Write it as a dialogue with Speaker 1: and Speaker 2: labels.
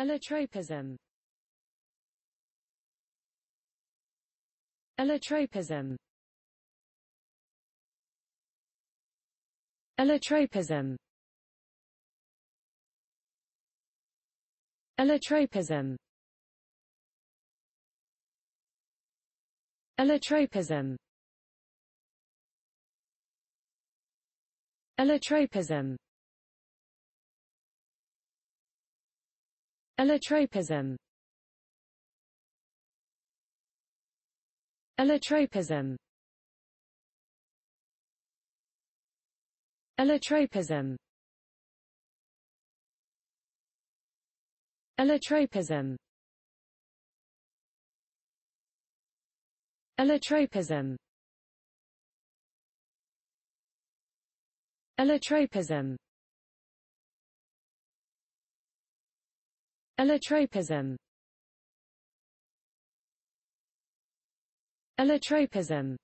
Speaker 1: Allotropism Allotropism Allotropism Allotropism Allotropism Allotropism Allotropism Allotropism Allotropism Allotropism Allotropism Allotropism Allotropism Allotropism